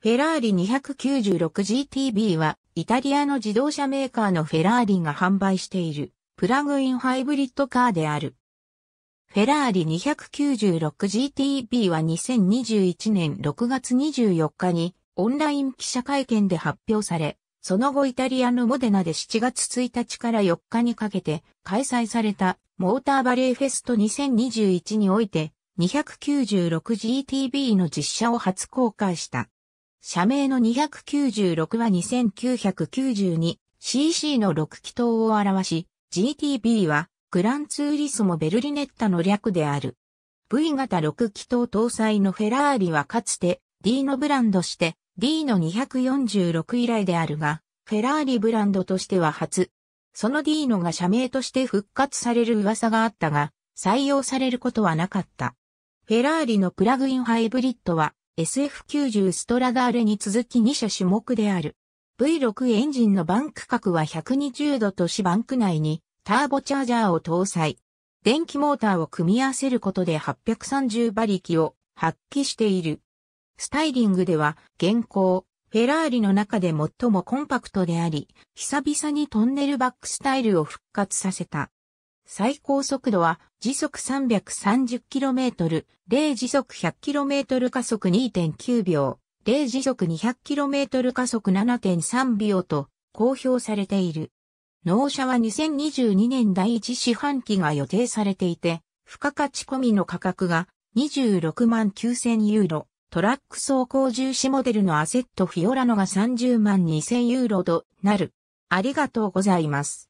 フェラーリ 296GTB は、イタリアの自動車メーカーのフェラーリが販売している、プラグインハイブリッドカーである。フェラーリ 296GTB は2021年6月24日に、オンライン記者会見で発表され、その後イタリアのモデナで7月1日から4日にかけて開催されたモーターバレーフェスト2021において 296GTB の実写を初公開した。社名の296は 2992cc の6気筒を表し、GTB はグランツーリスモベルリネッタの略である。V 型6気筒搭載のフェラーリはかつて D のブランドして D の246以来であるが、フェラーリブランドとしては初。その D のが社名として復活される噂があったが、採用されることはなかった。フェラーリのプラグインハイブリッドは SF90 ストラダールに続き2社種目である。V6 エンジンのバンク角は120度としバンク内にターボチャージャーを搭載。電気モーターを組み合わせることで830馬力を発揮している。スタイリングでは現行、フェラーリの中で最もコンパクトであり、久々にトンネルバックスタイルを復活させた。最高速度は時速 330km、0時速 100km 加速2.9秒、0時速 200km 加速7.3秒と公表されている。納車は2022年第1四半期が予定されていて、付加価値込みの価格が26万9000ユーロ、トラック走行重視モデルのアセットフィオラノが30万2000ユーロとなる。ありがとうございます。